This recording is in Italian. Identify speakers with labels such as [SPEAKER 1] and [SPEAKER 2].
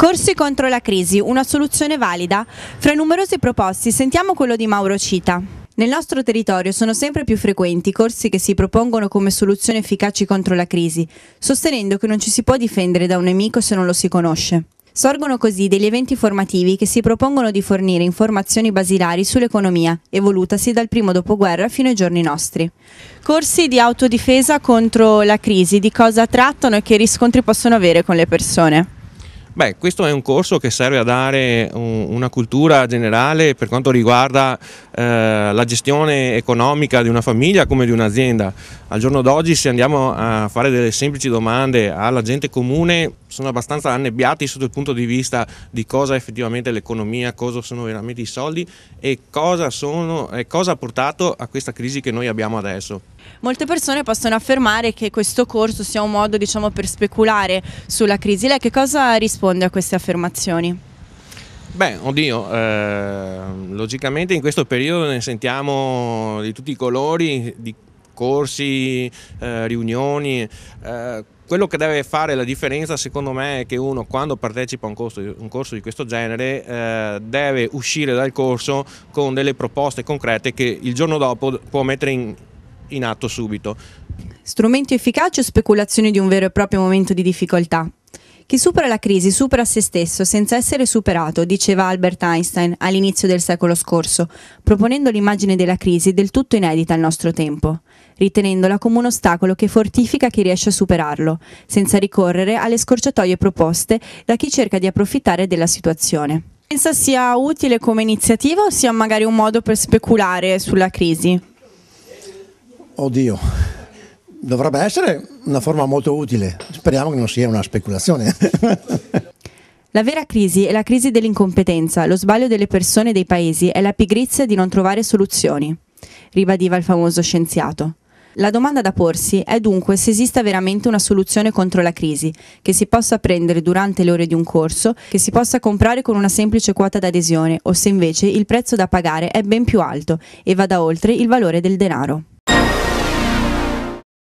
[SPEAKER 1] Corsi contro la crisi, una soluzione valida? Fra i numerosi proposti sentiamo quello di Mauro Cita. Nel nostro territorio sono sempre più frequenti i corsi che si propongono come soluzioni efficaci contro la crisi, sostenendo che non ci si può difendere da un nemico se non lo si conosce. Sorgono così degli eventi formativi che si propongono di fornire informazioni basilari sull'economia, evolutasi dal primo dopoguerra fino ai giorni nostri. Corsi di autodifesa contro la crisi, di cosa trattano e che riscontri possono avere con le persone?
[SPEAKER 2] Beh, questo è un corso che serve a dare una cultura generale per quanto riguarda eh, la gestione economica di una famiglia come di un'azienda. Al giorno d'oggi se andiamo a fare delle semplici domande alla gente comune sono abbastanza annebbiati sotto il punto di vista di cosa è effettivamente l'economia, cosa sono veramente i soldi e cosa, sono, e cosa ha portato a questa crisi che noi abbiamo adesso.
[SPEAKER 1] Molte persone possono affermare che questo corso sia un modo diciamo, per speculare sulla crisi. Lei che cosa risponde a queste affermazioni?
[SPEAKER 2] Beh, oddio, eh, logicamente in questo periodo ne sentiamo di tutti i colori, di corsi, eh, riunioni. Eh, quello che deve fare la differenza secondo me è che uno quando partecipa a un corso, un corso di questo genere eh, deve uscire dal corso con delle proposte concrete che il giorno dopo può mettere in, in atto subito.
[SPEAKER 1] Strumenti efficaci o speculazioni di un vero e proprio momento di difficoltà? Chi supera la crisi supera se stesso senza essere superato, diceva Albert Einstein all'inizio del secolo scorso, proponendo l'immagine della crisi del tutto inedita al nostro tempo, ritenendola come un ostacolo che fortifica chi riesce a superarlo, senza ricorrere alle scorciatoie proposte da chi cerca di approfittare della situazione. Pensa sia utile come iniziativa o sia magari un modo per speculare sulla crisi? Oddio, dovrebbe
[SPEAKER 2] essere una forma molto utile. Speriamo che non sia una speculazione.
[SPEAKER 1] La vera crisi è la crisi dell'incompetenza, lo sbaglio delle persone e dei paesi è la pigrizia di non trovare soluzioni, ribadiva il famoso scienziato. La domanda da porsi è dunque se esista veramente una soluzione contro la crisi, che si possa prendere durante le ore di un corso, che si possa comprare con una semplice quota d'adesione o se invece il prezzo da pagare è ben più alto e vada oltre il valore del denaro.